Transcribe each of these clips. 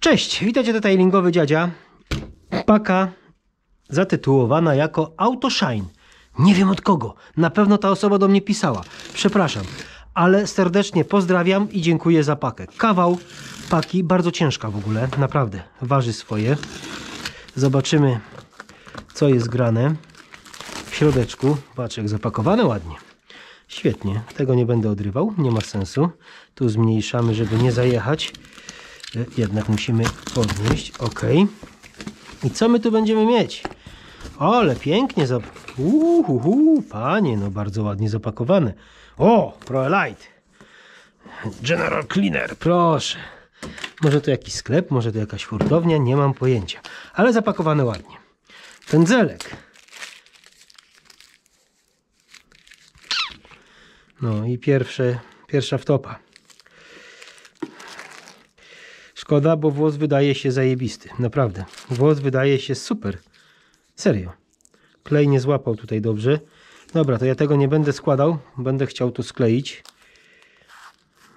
Cześć, witajcie detailingowy dziadzia. Paka zatytułowana jako Autoshine. Nie wiem od kogo. Na pewno ta osoba do mnie pisała. Przepraszam, ale serdecznie pozdrawiam i dziękuję za pakę. Kawał paki, bardzo ciężka w ogóle, naprawdę. Waży swoje. Zobaczymy, co jest grane w środeczku. Patrz, jak zapakowane ładnie. Świetnie, tego nie będę odrywał, nie ma sensu. Tu zmniejszamy, żeby nie zajechać. E, jednak musimy podnieść. Ok. I co my tu będziemy mieć? Ale pięknie zap... Uhuhu, panie, no bardzo ładnie zapakowane. O, ProLite. General Cleaner, proszę. Może to jakiś sklep, może to jakaś hurtownia, nie mam pojęcia. Ale zapakowane ładnie. Pędzelek. No i pierwsze, pierwsza wtopa. Szkoda, bo włos wydaje się zajebisty. Naprawdę. Włos wydaje się super. Serio. Klej nie złapał tutaj dobrze. Dobra, to ja tego nie będę składał. Będę chciał to skleić.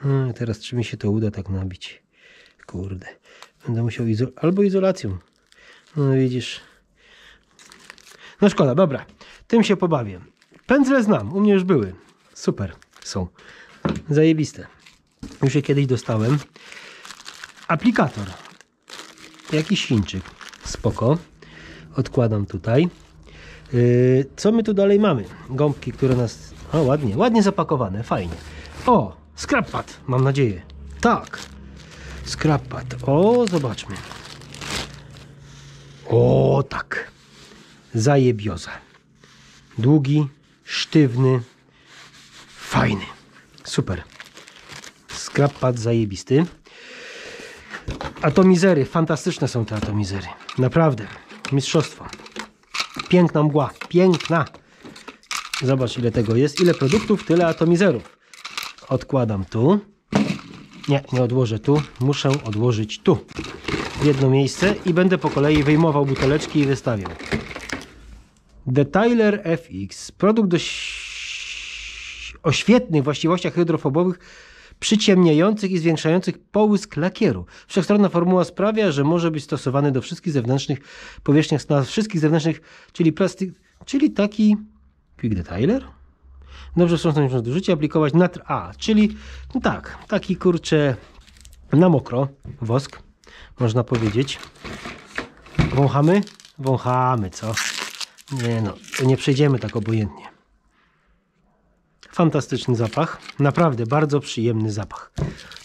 Hmm, teraz czy mi się to uda tak nabić? Kurde. Będę musiał izol- albo izolacją. No widzisz. No szkoda, dobra. Tym się pobawię. Pędzle znam, u mnie już były. Super są. Zajebiste. Już je kiedyś dostałem aplikator. Jakiś Chińczyk. Spoko. Odkładam tutaj. Yy, co my tu dalej mamy? Gąbki, które nas... O, ładnie, ładnie zapakowane, fajnie. O, skrappad, mam nadzieję. Tak, skrappad. O, zobaczmy. O, tak. Zajebioza. Długi, sztywny, fajny. Super. Skrappad zajebisty. Atomizery, fantastyczne są te atomizery. Naprawdę, mistrzostwo. Piękna mgła, piękna. Zobacz ile tego jest, ile produktów, tyle atomizerów. Odkładam tu. Nie, nie odłożę tu, muszę odłożyć tu. W jedno miejsce i będę po kolei wyjmował buteleczki i wystawiał. Detailer FX. Produkt dość o świetnych właściwościach hydrofobowych przyciemniających i zwiększających połysk lakieru. Wszechstronna formuła sprawia, że może być stosowany do wszystkich zewnętrznych powierzchni, na wszystkich zewnętrznych, czyli plastik, czyli taki quick detailer. Dobrze wstrząsnąć do życia, aplikować na A, czyli no tak, taki kurcze na mokro, wosk, można powiedzieć. Wąchamy? Wąchamy, co? Nie no, nie przejdziemy tak obojętnie. Fantastyczny zapach, naprawdę bardzo przyjemny zapach.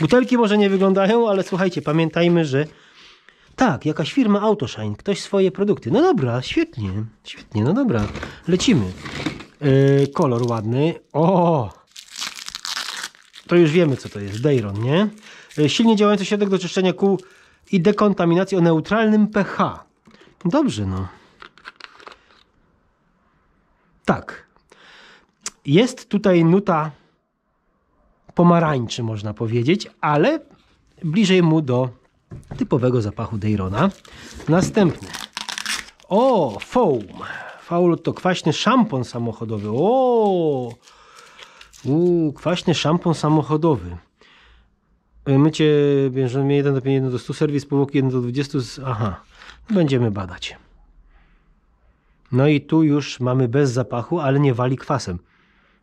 Butelki może nie wyglądają, ale słuchajcie, pamiętajmy, że tak, jakaś firma Autoshine, ktoś swoje produkty. No dobra, świetnie, świetnie, no dobra, lecimy. Yy, kolor ładny. O! To już wiemy, co to jest. Dayron, nie? Yy, silnie działający środek do czyszczenia kół i dekontaminacji o neutralnym pH. Dobrze, no. Tak. Jest tutaj nuta pomarańczy, można powiedzieć, ale bliżej mu do typowego zapachu Deirona. Następny. O, foam. Foul to kwaśny szampon samochodowy. O! u kwaśny szampon samochodowy. Mycie bierzemy 1 do 5, 1 do 100, serwis powłoki 1 do 20. Aha, będziemy badać. No i tu już mamy bez zapachu, ale nie wali kwasem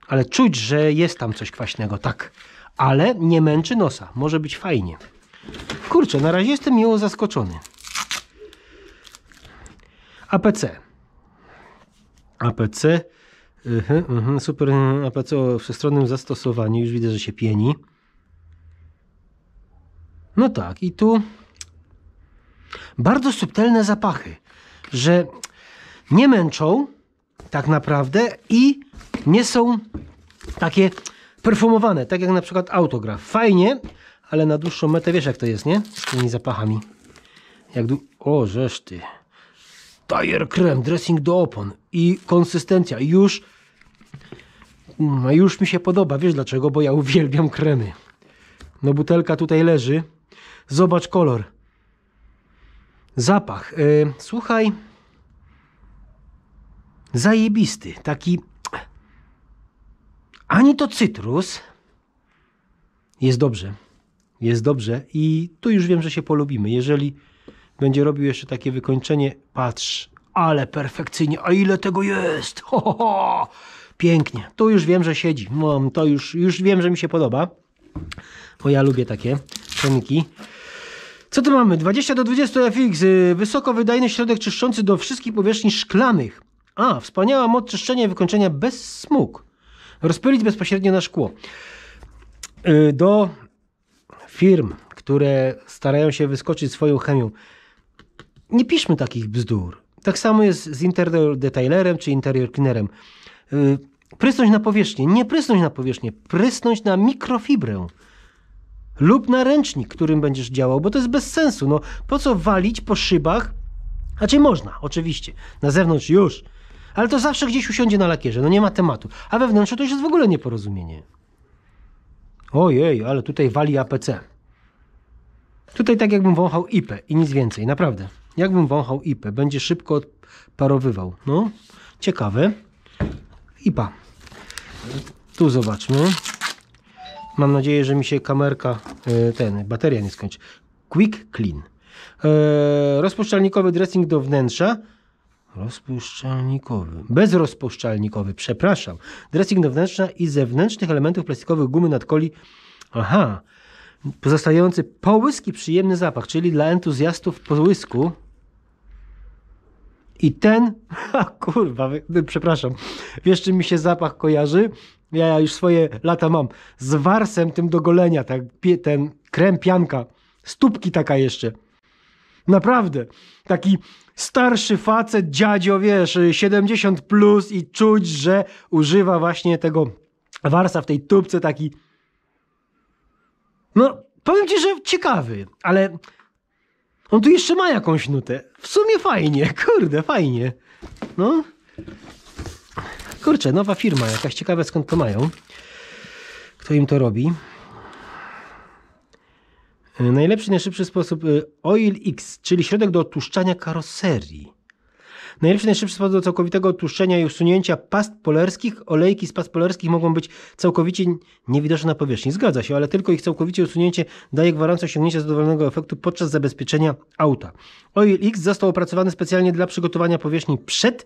ale czuć, że jest tam coś kwaśnego, tak. Ale nie męczy nosa, może być fajnie. Kurczę, na razie jestem miło zaskoczony. APC. APC. Uh mhm, -huh, mhm, uh -huh. super mhm, APC o wszechstronnym zastosowaniu. Już widzę, że się pieni. No tak, i tu bardzo subtelne zapachy, że nie męczą tak naprawdę i nie są takie perfumowane, tak jak na przykład autograf. Fajnie, ale na dłuższą metę wiesz jak to jest, nie? Z tymi zapachami. Jak du... O, żeż ty. Tire krem, dressing do opon i konsystencja. Już, no już mi się podoba. Wiesz dlaczego? Bo ja uwielbiam kremy. No butelka tutaj leży. Zobacz kolor. Zapach. Yy, słuchaj. Zajebisty. Taki ani to cytrus. Jest dobrze. Jest dobrze i tu już wiem, że się polubimy. Jeżeli będzie robił jeszcze takie wykończenie, patrz, ale perfekcyjnie, a ile tego jest! Ho, ho, ho. Pięknie. Tu już wiem, że siedzi. No, to już, już wiem, że mi się podoba. Bo ja lubię takie toniki. Co tu mamy? 20 do 20 FX. Y, wysokowydajny środek czyszczący do wszystkich powierzchni szklanych. A, wspaniała moc czyszczenia i wykończenia bez smug rozpylić bezpośrednio na szkło. Y, do firm, które starają się wyskoczyć swoją chemią, nie piszmy takich bzdur. Tak samo jest z interior detailerem czy interior cleanerem. Y, prysnąć na powierzchnię, nie prysnąć na powierzchnię, prysnąć na mikrofibrę lub na ręcznik, którym będziesz działał, bo to jest bez sensu. No, po co walić po szybach? Znaczy można, oczywiście. Na zewnątrz już ale to zawsze gdzieś usiądzie na lakierze, no nie ma tematu. A wewnętrzne to już jest w ogóle nieporozumienie. Ojej, ale tutaj wali APC. Tutaj tak jakbym wąchał IP, i nic więcej, naprawdę. Jakbym wąchał IP, będzie szybko parowywał. No, ciekawe. IPA. Tu zobaczmy. Mam nadzieję, że mi się kamerka, e, ten, bateria nie skończy. Quick Clean. E, rozpuszczalnikowy dressing do wnętrza. Rozpuszczalnikowy. Bezrozpuszczalnikowy, przepraszam. Dressing wewnętrzna i zewnętrznych elementów plastikowych gumy nadkoli. Aha. Pozostający połyski przyjemny zapach, czyli dla entuzjastów połysku. I ten, A kurwa, przepraszam, wiesz czym mi się zapach kojarzy? Ja już swoje lata mam. Z warsem tym do golenia, tak, ten krem pianka, stópki taka jeszcze. Naprawdę. Taki starszy facet, dziadzio, wiesz, 70 plus i czuć, że używa właśnie tego warsa w tej tubce, taki... No, powiem ci, że ciekawy, ale on tu jeszcze ma jakąś nutę. W sumie fajnie, kurde, fajnie. No. Kurczę, nowa firma jakaś, ciekawe skąd to mają. Kto im to robi. E, najlepszy, najszybszy sposób e, Oil X, czyli środek do otuszczania karoserii. Najlepszy, najszybszy sposób do całkowitego otuszczenia i usunięcia past polerskich. Olejki z past polerskich mogą być całkowicie niewidoczne na powierzchni. Zgadza się, ale tylko ich całkowicie usunięcie daje gwarancję osiągnięcia zadowolonego efektu podczas zabezpieczenia auta. Oil X został opracowany specjalnie dla przygotowania powierzchni przed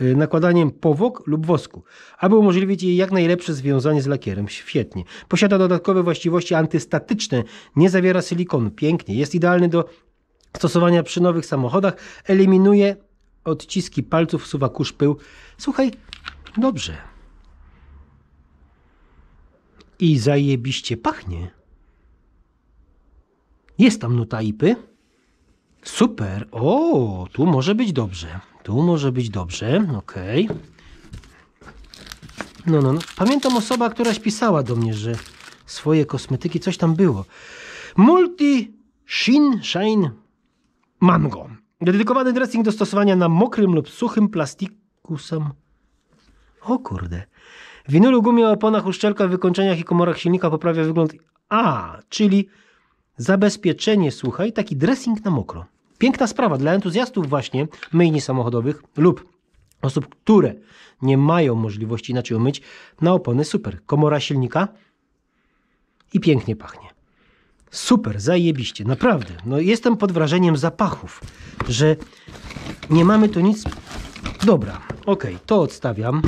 Y, nakładaniem powłok lub wosku, aby umożliwić jej jak najlepsze związanie z lakierem. Świetnie. Posiada dodatkowe właściwości antystatyczne, nie zawiera silikonu. Pięknie. Jest idealny do stosowania przy nowych samochodach. Eliminuje odciski palców, suwa kurz pył. Słuchaj, dobrze. I zajebiście pachnie. Jest tam nuta ipy. Super. O, tu może być dobrze. Tu może być dobrze, ok. No, no, no. Pamiętam osoba, któraś pisała do mnie, że swoje kosmetyki, coś tam było. Multi Shin Shine Mango. Dedykowany dressing do stosowania na mokrym lub suchym plastiku sam... O kurde. Winylu, gumie, oponach, uszczelkach, wykończeniach i komorach silnika poprawia wygląd... A, czyli zabezpieczenie, słuchaj, taki dressing na mokro. Piękna sprawa dla entuzjastów właśnie myjni samochodowych lub osób, które nie mają możliwości inaczej umyć, na opony super. Komora silnika i pięknie pachnie. Super, zajebiście, naprawdę. No jestem pod wrażeniem zapachów, że nie mamy tu nic... Dobra, ok, to odstawiam,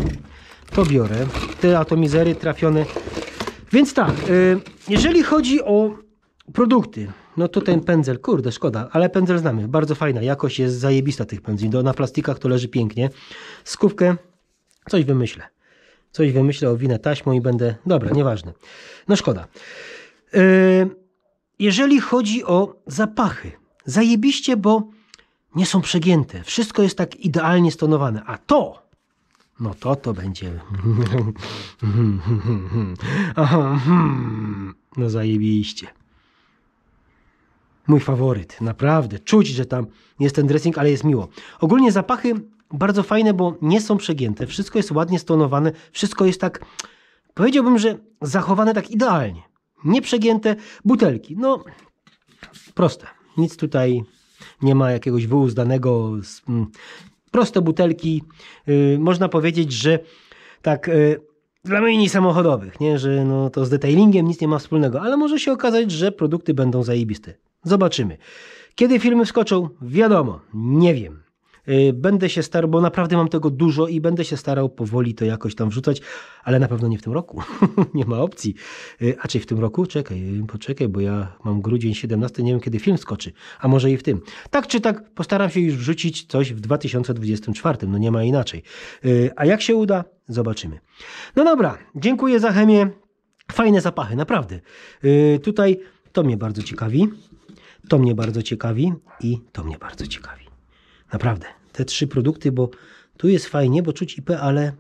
to biorę. Te atomizery trafione... Więc tak, y, jeżeli chodzi o produkty, no tu ten pędzel, kurde, szkoda, ale pędzel znamy. Bardzo fajna, jakość jest zajebista tych pędzli. Do, na plastikach to leży pięknie. Skówkę coś wymyślę. Coś wymyślę, owinę taśmą i będę... Dobra, nieważne. No szkoda. Yy, jeżeli chodzi o zapachy, zajebiście, bo nie są przegięte. Wszystko jest tak idealnie stonowane. A to, no to to będzie. no zajebiście mój faworyt, naprawdę. Czuć, że tam jest ten dressing, ale jest miło. Ogólnie zapachy bardzo fajne, bo nie są przegięte, wszystko jest ładnie stonowane, wszystko jest tak, powiedziałbym, że zachowane tak idealnie. Nie przegięte butelki, no proste. Nic tutaj nie ma jakiegoś wyuzdanego. Mm, proste butelki. Y, można powiedzieć, że tak y, dla mini samochodowych, nie? że no, to z detailingiem nic nie ma wspólnego, ale może się okazać, że produkty będą zajebiste. Zobaczymy. Kiedy filmy wskoczą? Wiadomo, nie wiem. Y, będę się starał, bo naprawdę mam tego dużo i będę się starał powoli to jakoś tam wrzucać, ale na pewno nie w tym roku. nie ma opcji. Y, a czy w tym roku? Czekaj, y, poczekaj, bo ja mam grudzień 17, nie wiem kiedy film skoczy, a może i w tym. Tak czy tak, postaram się już wrzucić coś w 2024, no nie ma inaczej. A jak się uda, zobaczymy. No dobra, dziękuję za chemię. Fajne zapachy, naprawdę. Tutaj to mnie bardzo ciekawi. To mnie bardzo ciekawi i to mnie bardzo ciekawi. Naprawdę, te trzy produkty, bo tu jest fajnie, bo czuć IP, ale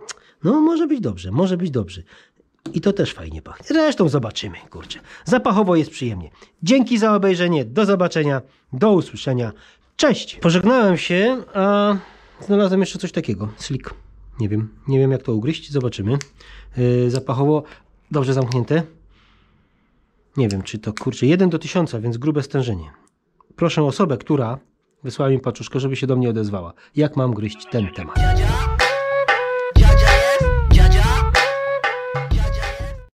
no może być dobrze, może być dobrze. I to też fajnie pachnie. Zresztą zobaczymy, kurczę. Zapachowo jest przyjemnie. Dzięki za obejrzenie, do zobaczenia, do usłyszenia. Cześć! Pożegnałem się, a znalazłem jeszcze coś takiego. Slick. Nie wiem, nie wiem jak to ugryźć, zobaczymy. Yy, zapachowo dobrze zamknięte. Nie wiem, czy to kurczę, 1 do 1000, więc grube stężenie. Proszę osobę, która wysłała mi paczuszkę, żeby się do mnie odezwała. Jak mam gryźć ten temat?